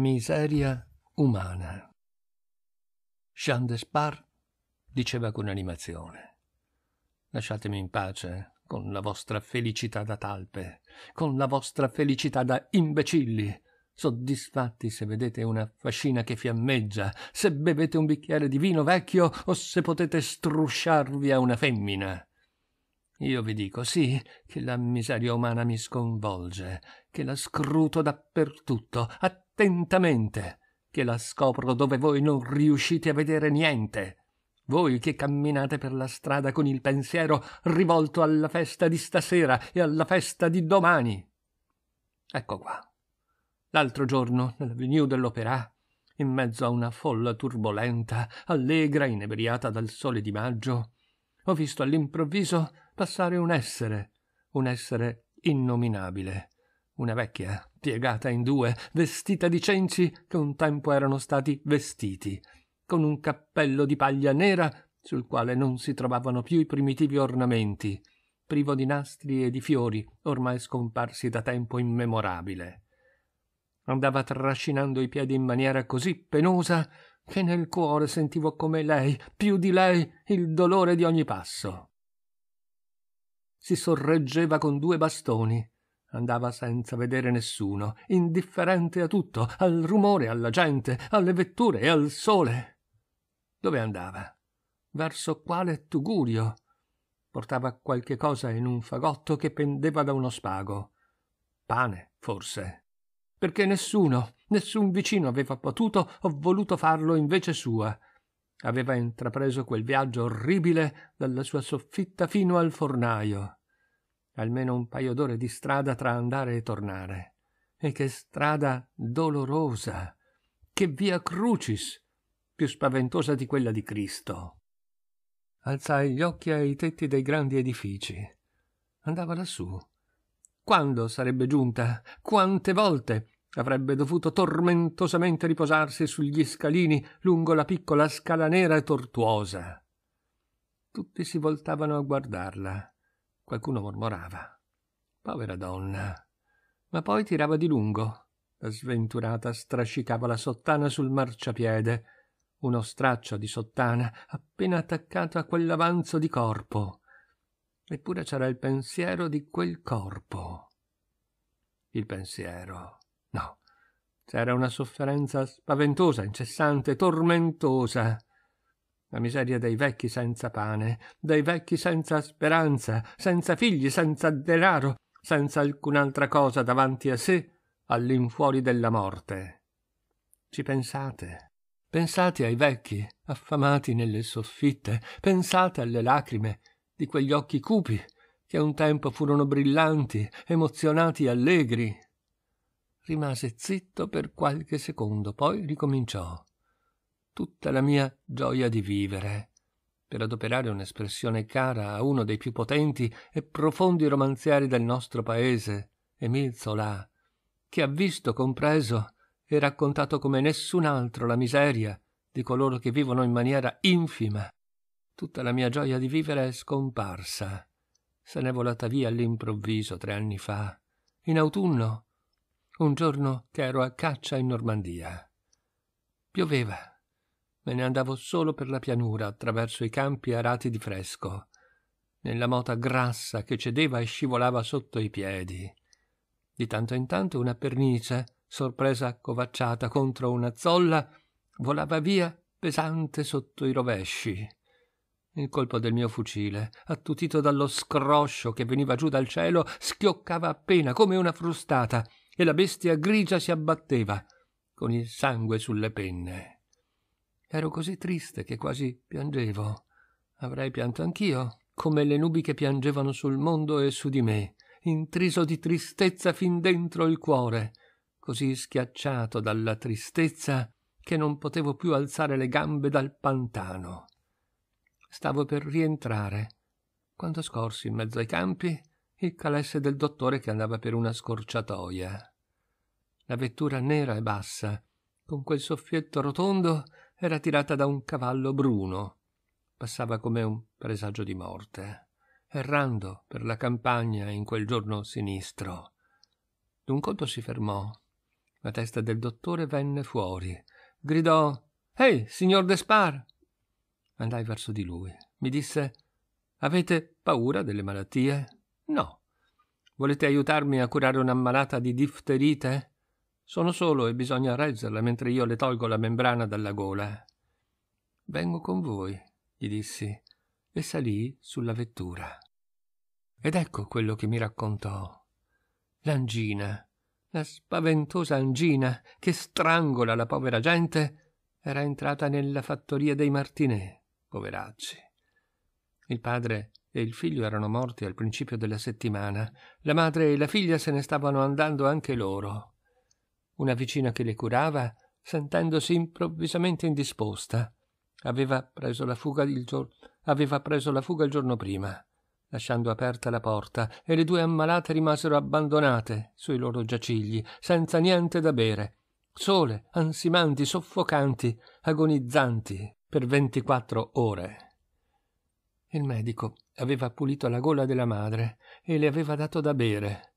Miseria umana. Jean Despard diceva con animazione: Lasciatemi in pace con la vostra felicità da talpe, con la vostra felicità da imbecilli. Soddisfatti se vedete una fascina che fiammeggia, se bevete un bicchiere di vino vecchio o se potete strusciarvi a una femmina. Io vi dico sì che la miseria umana mi sconvolge, che la scruto dappertutto, a attentamente, che la scopro dove voi non riuscite a vedere niente. Voi che camminate per la strada con il pensiero rivolto alla festa di stasera e alla festa di domani. Ecco qua. L'altro giorno, nell'avenue dell'Opera, in mezzo a una folla turbolenta, allegra, inebriata dal sole di maggio, ho visto all'improvviso passare un essere, un essere innominabile, una vecchia, piegata in due, vestita di cenci che un tempo erano stati vestiti, con un cappello di paglia nera sul quale non si trovavano più i primitivi ornamenti, privo di nastri e di fiori, ormai scomparsi da tempo immemorabile. Andava trascinando i piedi in maniera così penosa che nel cuore sentivo come lei, più di lei, il dolore di ogni passo. Si sorreggeva con due bastoni, Andava senza vedere nessuno, indifferente a tutto, al rumore, alla gente, alle vetture e al sole. Dove andava? Verso quale tugurio? Portava qualche cosa in un fagotto che pendeva da uno spago. Pane, forse. Perché nessuno, nessun vicino aveva potuto o voluto farlo invece sua. Aveva intrapreso quel viaggio orribile dalla sua soffitta fino al fornaio almeno un paio d'ore di strada tra andare e tornare. E che strada dolorosa! Che via crucis! Più spaventosa di quella di Cristo. Alzai gli occhi ai tetti dei grandi edifici. Andava lassù. Quando sarebbe giunta? Quante volte? Avrebbe dovuto tormentosamente riposarsi sugli scalini lungo la piccola scala nera e tortuosa. Tutti si voltavano a guardarla. Qualcuno mormorava. Povera donna. Ma poi tirava di lungo. La sventurata strascicava la sottana sul marciapiede. Uno straccio di sottana appena attaccato a quell'avanzo di corpo. Eppure c'era il pensiero di quel corpo. Il pensiero. No. C'era una sofferenza spaventosa, incessante, tormentosa la miseria dei vecchi senza pane, dei vecchi senza speranza, senza figli, senza denaro, senza alcun'altra cosa davanti a sé, all'infuori della morte. Ci pensate? Pensate ai vecchi, affamati nelle soffitte, pensate alle lacrime di quegli occhi cupi, che un tempo furono brillanti, emozionati, allegri. Rimase zitto per qualche secondo, poi ricominciò tutta la mia gioia di vivere per adoperare un'espressione cara a uno dei più potenti e profondi romanzieri del nostro paese, Emil Zola, che ha visto, compreso e raccontato come nessun altro la miseria di coloro che vivono in maniera infima. Tutta la mia gioia di vivere è scomparsa. Se n'è volata via all'improvviso tre anni fa, in autunno, un giorno che ero a caccia in Normandia. Pioveva Me ne andavo solo per la pianura, attraverso i campi arati di fresco, nella mota grassa che cedeva e scivolava sotto i piedi. Di tanto in tanto una pernice, sorpresa accovacciata contro una zolla, volava via pesante sotto i rovesci. Il colpo del mio fucile, attutito dallo scroscio che veniva giù dal cielo, schioccava appena come una frustata e la bestia grigia si abbatteva, con il sangue sulle penne. Ero così triste che quasi piangevo. Avrei pianto anch'io, come le nubi che piangevano sul mondo e su di me, intriso di tristezza fin dentro il cuore, così schiacciato dalla tristezza che non potevo più alzare le gambe dal pantano. Stavo per rientrare, quando scorsi in mezzo ai campi il calesse del dottore che andava per una scorciatoia. La vettura nera e bassa, con quel soffietto rotondo era tirata da un cavallo bruno. Passava come un presagio di morte, errando per la campagna in quel giorno sinistro. D'un conto si fermò. La testa del dottore venne fuori. Gridò Ehi, signor Despar! Andai verso di lui. Mi disse Avete paura delle malattie? No. Volete aiutarmi a curare un'ammalata di difterite? Sono solo e bisogna reggerla mentre io le tolgo la membrana dalla gola. Vengo con voi, gli dissi, e salì sulla vettura. Ed ecco quello che mi raccontò. L'angina, la spaventosa angina che strangola la povera gente, era entrata nella fattoria dei Martinè, poveracci. Il padre e il figlio erano morti al principio della settimana, la madre e la figlia se ne stavano andando anche loro. Una vicina che le curava, sentendosi improvvisamente indisposta, aveva preso la fuga il, gior- preso la fuga il giorno prima, lasciando aperta la porta, e le due ammalate rimasero abbandonate sui loro giacigli, senza niente da bere, sole, ansimanti, soffocanti, agonizzanti per ventiquattro ore. Il medico aveva pulito la gola della madre e le aveva dato da bere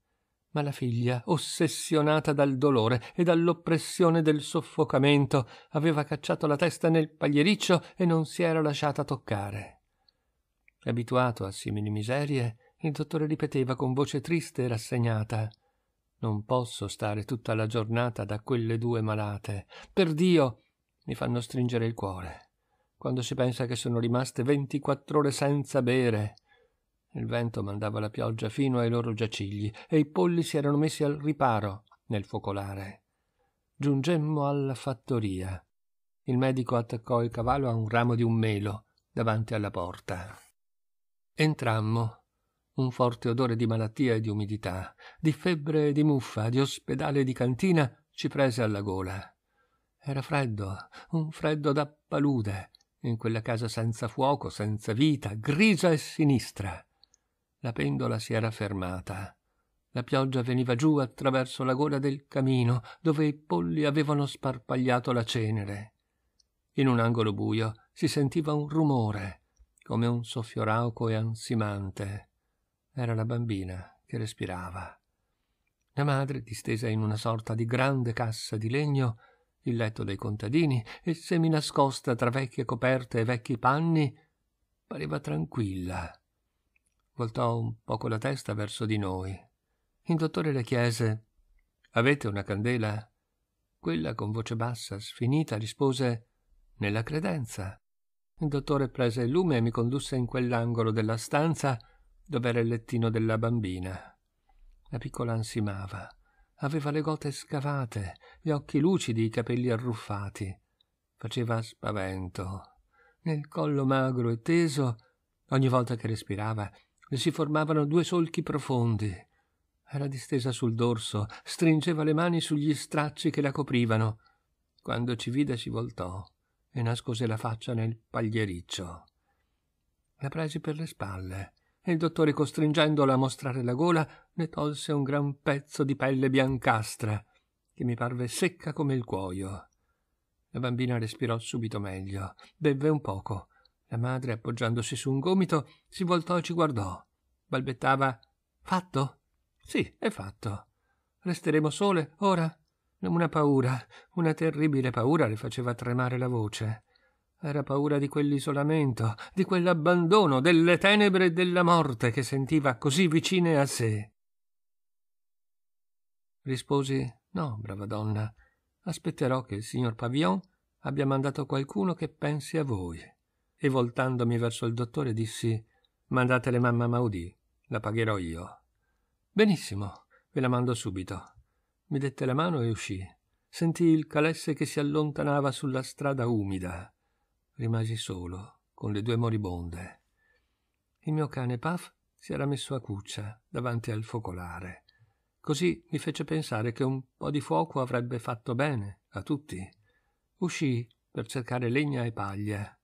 ma la figlia, ossessionata dal dolore e dall'oppressione del soffocamento, aveva cacciato la testa nel pagliericcio e non si era lasciata toccare. Abituato a simili miserie, il dottore ripeteva con voce triste e rassegnata Non posso stare tutta la giornata da quelle due malate. Per Dio! Mi fanno stringere il cuore. Quando si pensa che sono rimaste ore senza bere, il vento mandava la pioggia fino ai loro giacigli e i polli si erano messi al riparo nel focolare. Giungemmo alla fattoria. Il medico attaccò il cavallo a un ramo di un melo davanti alla porta. Entrammo. Un forte odore di malattia e di umidità, di febbre e di muffa, di ospedale e di cantina ci prese alla gola. Era freddo, un freddo da palude, in quella casa senza fuoco, senza vita, grigia e sinistra. La pendola si era fermata. La pioggia veniva giù attraverso la gola del camino, dove i polli avevano sparpagliato la cenere. In un angolo buio si sentiva un rumore, come un soffio rauco e ansimante. Era la bambina che respirava. La madre distesa in una sorta di grande cassa di legno il letto dei contadini e seminascosta tra vecchie coperte e vecchi panni pareva tranquilla voltò un poco la testa verso di noi. Il dottore le chiese Avete una candela? Quella con voce bassa, sfinita, rispose Nella credenza. Il dottore prese il lume e mi condusse in quell'angolo della stanza dove era il lettino della bambina. La piccola ansimava. Aveva le gote scavate, gli occhi lucidi, i capelli arruffati. Faceva spavento. Nel collo magro e teso, ogni volta che respirava, si formavano due solchi profondi. Era distesa sul dorso, stringeva le mani sugli stracci che la coprivano. Quando ci vide si voltò e nascose la faccia nel pagliericcio. La presi per le spalle e il dottore, costringendola a mostrare la gola, ne tolse un gran pezzo di pelle biancastra, che mi parve secca come il cuoio. La bambina respirò subito meglio, bevve un poco. La madre, appoggiandosi su un gomito, si voltò e ci guardò balbettava. Fatto? Sì, è fatto. Resteremo sole ora? Una paura, una terribile paura le faceva tremare la voce. Era paura di quell'isolamento, di quell'abbandono, delle tenebre e della morte che sentiva così vicine a sé. Risposi: No, brava donna, aspetterò che il signor Pavillon abbia mandato qualcuno che pensi a voi. E voltandomi verso il dottore dissi: Mandatele mamma Maudì. La pagherò io. Benissimo, ve la mando subito. Mi dette la mano e uscì. Sentì il calesse che si allontanava sulla strada umida. Rimasi solo, con le due moribonde. Il mio cane Puff si era messo a cuccia davanti al focolare. Così mi fece pensare che un po' di fuoco avrebbe fatto bene a tutti. Uscì per cercare legna e paglia.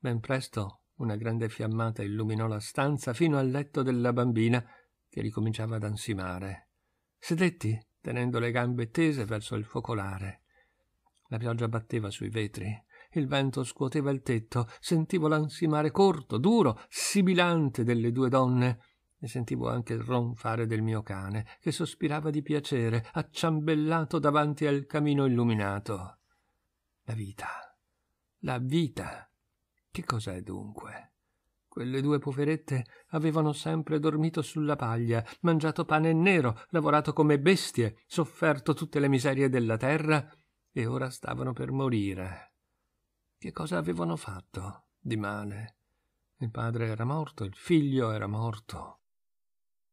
Ben presto una grande fiammata illuminò la stanza fino al letto della bambina, che ricominciava ad ansimare. Sedetti, tenendo le gambe tese verso il focolare. La pioggia batteva sui vetri, il vento scuoteva il tetto, sentivo l'ansimare corto, duro, sibilante delle due donne, e sentivo anche il ronfare del mio cane, che sospirava di piacere, acciambellato davanti al camino illuminato. La vita, la vita, che cos'è dunque? Quelle due poverette avevano sempre dormito sulla paglia, mangiato pane nero, lavorato come bestie, sofferto tutte le miserie della terra e ora stavano per morire. Che cosa avevano fatto di male? Il padre era morto, il figlio era morto.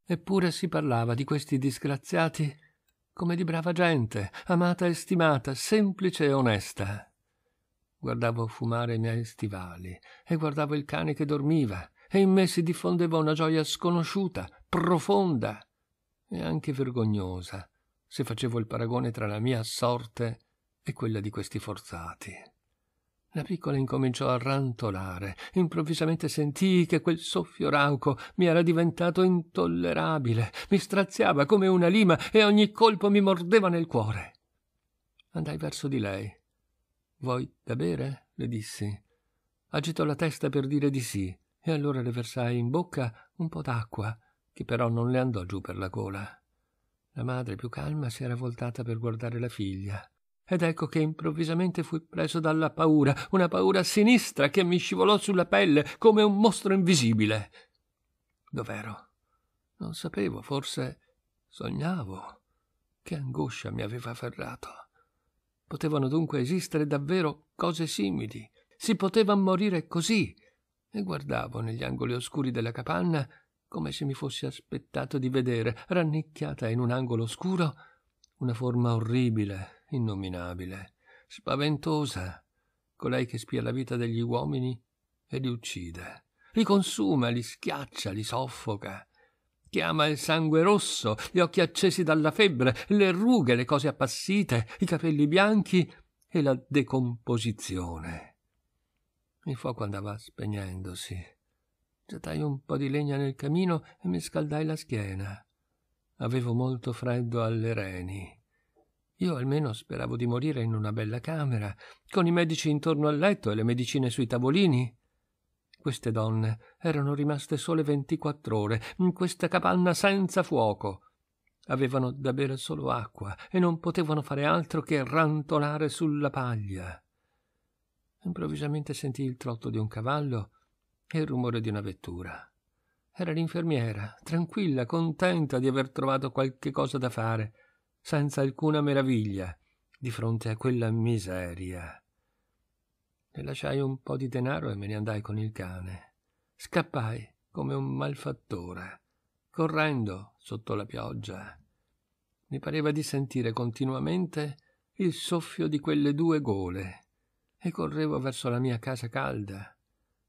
Eppure si parlava di questi disgraziati come di brava gente, amata e stimata, semplice e onesta. Guardavo fumare i miei stivali e guardavo il cane che dormiva e in me si diffondeva una gioia sconosciuta, profonda e anche vergognosa, se facevo il paragone tra la mia sorte e quella di questi forzati. La piccola incominciò a rantolare. Improvvisamente sentii che quel soffio rauco mi era diventato intollerabile. Mi straziava come una lima e ogni colpo mi mordeva nel cuore. Andai verso di lei Vuoi da bere? le dissi. Agitò la testa per dire di sì, e allora le versai in bocca un po' d'acqua, che però non le andò giù per la gola. La madre più calma si era voltata per guardare la figlia. Ed ecco che improvvisamente fui preso dalla paura, una paura sinistra che mi scivolò sulla pelle come un mostro invisibile. Dov'ero? Non sapevo, forse sognavo. Che angoscia mi aveva afferrato. Potevano dunque esistere davvero cose simili. Si poteva morire così. E guardavo negli angoli oscuri della capanna, come se mi fossi aspettato di vedere, rannicchiata in un angolo oscuro, una forma orribile, innominabile, spaventosa, colei che spia la vita degli uomini e li uccide, li consuma, li schiaccia, li soffoca. Chi ama il sangue rosso, gli occhi accesi dalla febbre, le rughe, le cose appassite, i capelli bianchi e la decomposizione. Il fuoco andava spegnendosi. Gettai un po' di legna nel camino e mi scaldai la schiena. Avevo molto freddo alle reni. Io almeno speravo di morire in una bella camera, con i medici intorno al letto e le medicine sui tavolini. Queste donne erano rimaste sole ore in questa capanna senza fuoco. Avevano da bere solo acqua e non potevano fare altro che rantolare sulla paglia. Improvvisamente sentì il trotto di un cavallo e il rumore di una vettura. Era l'infermiera, tranquilla, contenta di aver trovato qualche cosa da fare, senza alcuna meraviglia di fronte a quella miseria. Le lasciai un po' di denaro e me ne andai con il cane. Scappai come un malfattore, correndo sotto la pioggia. Mi pareva di sentire continuamente il soffio di quelle due gole e correvo verso la mia casa calda,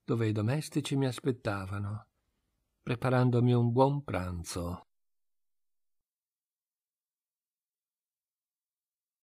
dove i domestici mi aspettavano, preparandomi un buon pranzo.